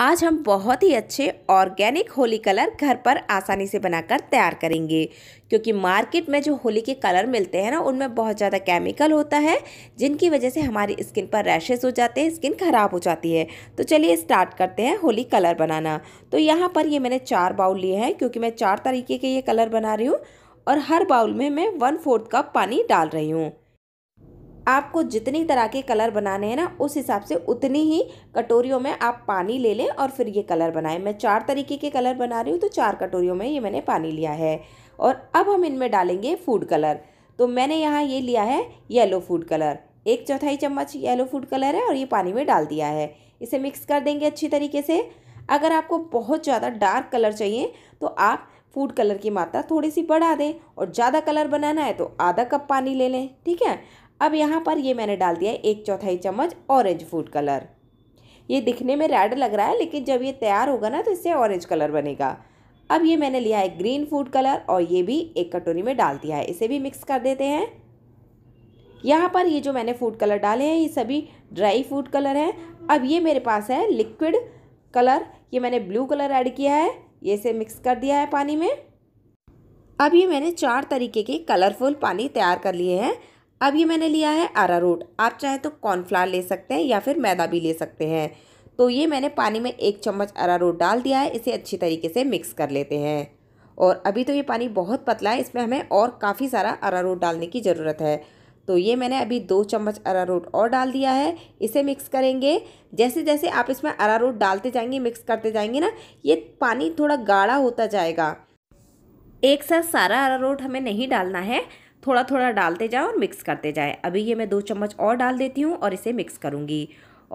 आज हम बहुत ही अच्छे ऑर्गेनिक होली कलर घर पर आसानी से बनाकर तैयार करेंगे क्योंकि मार्केट में जो होली के कलर मिलते हैं ना उनमें बहुत ज़्यादा केमिकल होता है जिनकी वजह से हमारी स्किन पर रैशेज़ हो जाते हैं स्किन ख़राब हो जाती है तो चलिए स्टार्ट करते हैं होली कलर बनाना तो यहाँ पर ये मैंने चार बाउल लिए हैं क्योंकि मैं चार तरीके के ये कलर बना रही हूँ और हर बाउल में मैं वन फोर्थ कप पानी डाल रही हूँ आपको जितनी तरह के कलर बनाने हैं ना उस हिसाब से उतनी ही कटोरियों में आप पानी ले लें और फिर ये कलर बनाएं मैं चार तरीके के कलर बना रही हूँ तो चार कटोरियों में ये मैंने पानी लिया है और अब हम इनमें डालेंगे फूड कलर तो मैंने यहाँ ये लिया है येलो फूड कलर एक चौथाई चम्मच येलो फूड कलर है और ये पानी में डाल दिया है इसे मिक्स कर देंगे अच्छी तरीके से अगर आपको बहुत ज़्यादा डार्क कलर चाहिए तो आप फूड कलर की मात्रा थोड़ी सी बढ़ा दें और ज़्यादा कलर बनाना है तो आधा कप पानी ले लें ठीक है अब यहाँ पर ये मैंने डाल दिया है एक चौथाई चम्मच ऑरेंज फूड कलर ये दिखने में रेड लग रहा है लेकिन जब ये तैयार होगा ना तो इससे ऑरेंज कलर बनेगा अब ये मैंने लिया है ग्रीन फूड कलर और ये भी एक कटोरी में डाल दिया है इसे भी मिक्स कर देते हैं यहाँ पर ये जो मैंने फूड कलर डाले हैं ये सभी ड्राई फूड कलर हैं अब ये मेरे पास है लिक्विड कलर ये मैंने ब्लू कलर ऐड किया है ये इसे मिक्स कर दिया है पानी में अब ये मैंने चार तरीके के कलरफुल पानी तैयार कर लिए हैं अब ये मैंने लिया है अरारोट आप चाहे तो कॉर्नफ्लावर ले सकते हैं या फिर मैदा भी ले सकते हैं तो ये मैंने पानी में एक चम्मच अरारोट डाल दिया है इसे अच्छी तरीके से मिक्स कर लेते हैं और अभी तो ये पानी बहुत पतला है इसमें हमें और काफ़ी सारा अरारोट डालने की ज़रूरत है तो ये मैंने अभी दो चम्मच अरारोट और डाल दिया है इसे मिक्स करेंगे जैसे जैसे आप इसमें अरारोट डालते जाएंगे मिक्स करते जाएंगे ना ये पानी थोड़ा गाढ़ा होता जाएगा एक साथ सारा अरारोट हमें नहीं डालना है थोड़ा थोड़ा डालते जाएँ और मिक्स करते जाएँ अभी ये मैं दो चम्मच और डाल देती हूँ और इसे मिक्स करूँगी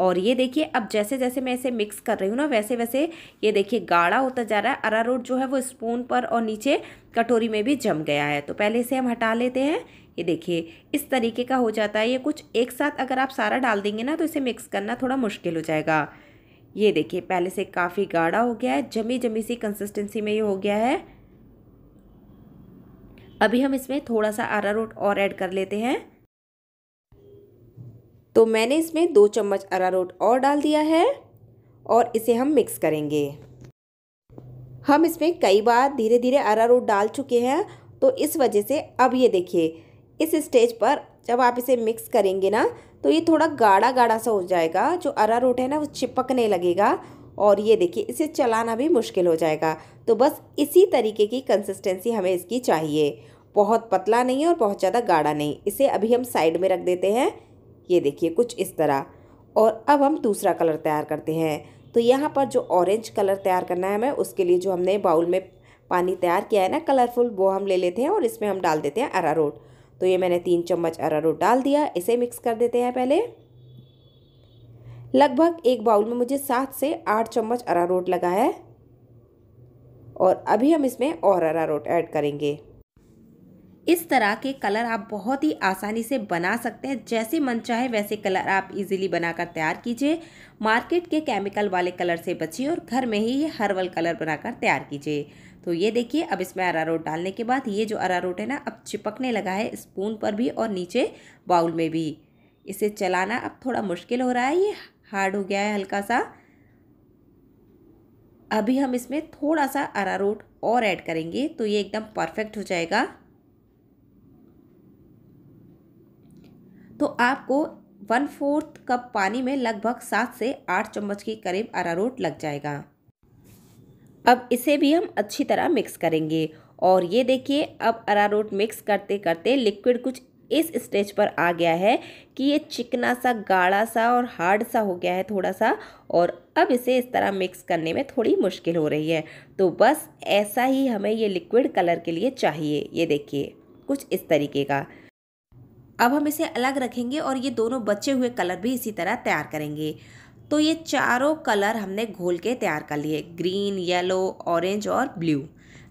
और ये देखिए अब जैसे जैसे मैं इसे मिक्स कर रही हूँ ना वैसे वैसे ये देखिए गाढ़ा होता जा रहा है अरारोट जो है वो स्पून पर और नीचे कटोरी में भी जम गया है तो पहले इसे हम हटा लेते हैं ये देखिए इस तरीके का हो जाता है ये कुछ एक साथ अगर आप सारा डाल देंगे ना तो इसे मिक्स करना थोड़ा मुश्किल हो जाएगा ये देखिए पहले से काफ़ी गाढ़ा हो गया है जमी जमी सी कंसिस्टेंसी में ये हो गया है अभी हम इसमें थोड़ा सा रोट और ऐड कर लेते हैं तो मैंने इसमें दो चम्मच रोट और डाल दिया है और इसे हम मिक्स करेंगे हम इसमें कई बार धीरे धीरे रोट डाल चुके हैं तो इस वजह से अब ये देखिए इस स्टेज पर जब आप इसे मिक्स करेंगे ना तो ये थोड़ा गाढ़ा गाढ़ा सा हो जाएगा जो अरा रोट है ना वो चिपकने लगेगा और ये देखिए इसे चलाना भी मुश्किल हो जाएगा तो बस इसी तरीके की कंसिस्टेंसी हमें इसकी चाहिए बहुत पतला नहीं है और बहुत ज़्यादा गाढ़ा नहीं इसे अभी हम साइड में रख देते हैं ये देखिए कुछ इस तरह और अब हम दूसरा कलर तैयार करते हैं तो यहाँ पर जो ऑरेंज कलर तैयार करना है हमें उसके लिए जो हमने बाउल में पानी तैयार किया है ना कलरफुल वो हम ले लेते हैं और इसमें हम डाल देते हैं अरारोट तो ये मैंने तीन चम्मच अरारोट डाल दिया इसे मिक्स कर देते हैं पहले लगभग एक बाउल में मुझे सात से आठ चम्मच अरारोट लगा है और अभी हम इसमें और अरारोट ऐड करेंगे इस तरह के कलर आप बहुत ही आसानी से बना सकते हैं जैसे मन चाहे वैसे कलर आप इजीली बनाकर तैयार कीजिए मार्केट के केमिकल वाले कलर से बचिए और घर में ही ये हर्बल कलर बनाकर तैयार कीजिए तो ये देखिए अब इसमें अरारोट डालने के बाद ये जो अरारोट है ना अब चिपकने लगा है स्पून पर भी और नीचे बाउल में भी इसे चलाना अब थोड़ा मुश्किल हो रहा है ये हार्ड हो गया है हल्का सा अभी हम इसमें थोड़ा सा अरारोट और ऐड करेंगे तो ये एकदम परफेक्ट हो जाएगा तो आपको वन फोर्थ कप पानी में लगभग सात से आठ चम्मच के करीब अरारोट लग जाएगा अब इसे भी हम अच्छी तरह मिक्स करेंगे और ये देखिए अब अरारोट मिक्स करते करते लिक्विड कुछ इस स्टेज पर आ गया है कि ये चिकना सा गाढ़ा सा और हार्ड सा हो गया है थोड़ा सा और अब इसे इस तरह मिक्स करने में थोड़ी मुश्किल हो रही है तो बस ऐसा ही हमें ये लिक्विड कलर के लिए चाहिए ये देखिए कुछ इस तरीके का अब हम इसे अलग रखेंगे और ये दोनों बचे हुए कलर भी इसी तरह तैयार करेंगे तो ये चारों कलर हमने घोल के तैयार कर लिए ग्रीन येलो ऑरेंज और ब्लू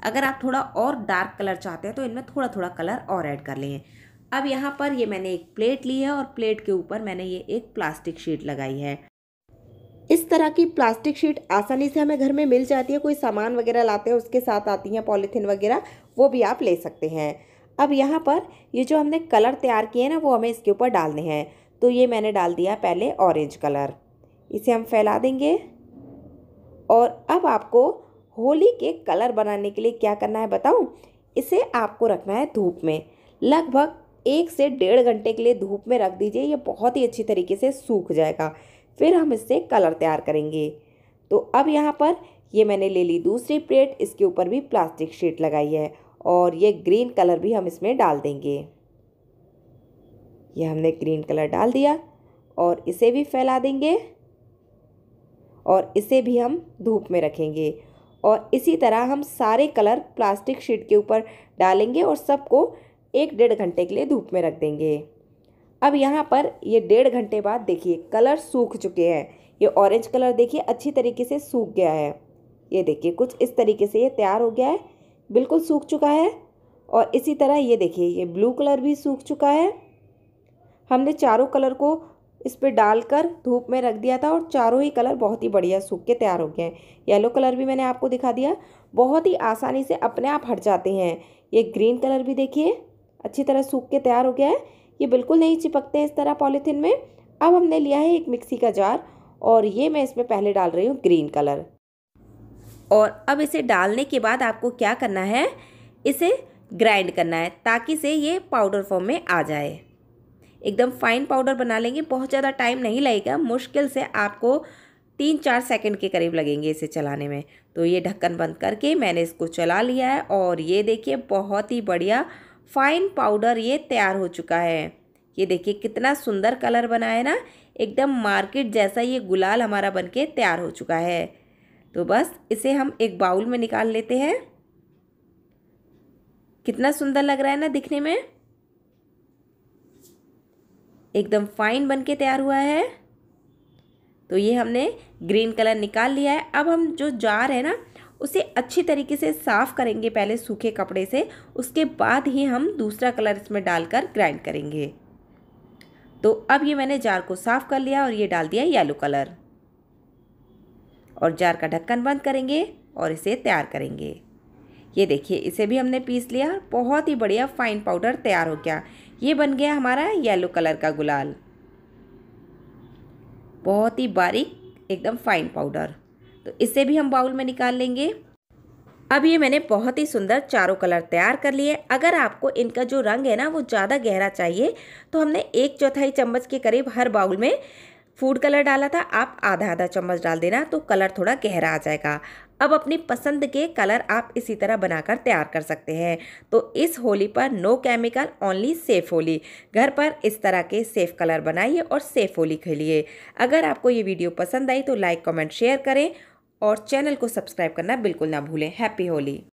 अगर आप थोड़ा और डार्क कलर चाहते हैं तो इनमें थोड़ा थोड़ा कलर और ऐड कर लें अब यहाँ पर ये मैंने एक प्लेट ली है और प्लेट के ऊपर मैंने ये एक प्लास्टिक शीट लगाई है इस तरह की प्लास्टिक शीट आसानी से हमें घर में मिल जाती है कोई सामान वगैरह लाते हैं उसके साथ आती हैं पॉलीथीन वगैरह वो भी आप ले सकते हैं अब यहाँ पर ये जो हमने कलर तैयार किए हैं ना वो हमें इसके ऊपर डालने हैं तो ये मैंने डाल दिया पहले ऑरेंज कलर इसे हम फैला देंगे और अब आपको होली के कलर बनाने के लिए क्या करना है बताऊँ इसे आपको रखना है धूप में लगभग एक से डेढ़ घंटे के लिए धूप में रख दीजिए ये बहुत ही अच्छी तरीके से सूख जाएगा फिर हम इससे कलर तैयार करेंगे तो अब यहाँ पर ये मैंने ले ली दूसरी प्लेट इसके ऊपर भी प्लास्टिक शीट लगाई है और ये ग्रीन कलर भी हम इसमें डाल देंगे ये हमने ग्रीन कलर डाल दिया और इसे भी फैला देंगे और इसे भी हम धूप में रखेंगे और इसी तरह हम सारे कलर प्लास्टिक शीट के ऊपर डालेंगे और सबको एक डेढ़ घंटे के लिए धूप में रख देंगे अब यहाँ पर ये डेढ़ घंटे बाद देखिए कलर सूख चुके हैं ये ऑरेंज कलर देखिए अच्छी तरीके से सूख गया है ये देखिए कुछ इस तरीके से ये तैयार हो गया है बिल्कुल सूख चुका है और इसी तरह ये देखिए ये ब्लू कलर भी सूख चुका है हमने चारों कलर को इस पर डालकर धूप में रख दिया था और चारों ही कलर बहुत ही बढ़िया सूख के तैयार हो गए हैं येलो कलर भी मैंने आपको दिखा दिया बहुत ही आसानी से अपने आप हट जाते हैं ये ग्रीन कलर भी देखिए अच्छी तरह सूख के तैयार हो गया है ये बिल्कुल नहीं चिपकते इस तरह पॉलीथिन में अब हमने लिया है एक मिक्सी का जार और ये मैं इसमें पहले डाल रही हूँ ग्रीन कलर और अब इसे डालने के बाद आपको क्या करना है इसे ग्राइंड करना है ताकि से ये पाउडर फॉर्म में आ जाए एकदम फाइन पाउडर बना लेंगे बहुत ज़्यादा टाइम नहीं लगेगा मुश्किल से आपको तीन चार सेकंड के करीब लगेंगे इसे चलाने में तो ये ढक्कन बंद करके मैंने इसको चला लिया है और ये देखिए बहुत ही बढ़िया फाइन पाउडर ये तैयार हो चुका है ये देखिए कितना सुंदर कलर बना है ना एकदम मार्केट जैसा ये गुलाल हमारा बनके तैयार हो चुका है तो बस इसे हम एक बाउल में निकाल लेते हैं कितना सुंदर लग रहा है ना दिखने में एकदम फाइन बनके तैयार हुआ है तो ये हमने ग्रीन कलर निकाल लिया है अब हम जो जार है ना उसे अच्छी तरीके से साफ़ करेंगे पहले सूखे कपड़े से उसके बाद ही हम दूसरा कलर इसमें डालकर ग्राइंड करेंगे तो अब ये मैंने जार को साफ़ कर लिया और ये डाल दिया येलो कलर और जार का ढक्कन बंद करेंगे और इसे तैयार करेंगे ये देखिए इसे भी हमने पीस लिया बहुत ही बढ़िया फाइन पाउडर तैयार हो गया ये बन गया हमारा येलो कलर का गुलाल बहुत ही बारीक एकदम फाइन पाउडर तो इसे भी हम बाउल में निकाल लेंगे अब ये मैंने बहुत ही सुंदर चारों कलर तैयार कर लिए अगर आपको इनका जो रंग है ना वो ज़्यादा गहरा चाहिए तो हमने एक चौथाई चम्मच के करीब हर बाउल में फूड कलर डाला था आप आधा आधा चम्मच डाल देना तो कलर थोड़ा गहरा आ जाएगा अब अपनी पसंद के कलर आप इसी तरह बनाकर तैयार कर सकते हैं तो इस होली पर no chemical only safe Holi घर पर इस तरह के सेफ कलर बनाइए और सेफ होली खेलिए अगर आपको ये वीडियो पसंद आई तो लाइक कमेंट शेयर करें और चैनल को सब्सक्राइब करना बिल्कुल ना भूलें हैप्पी होली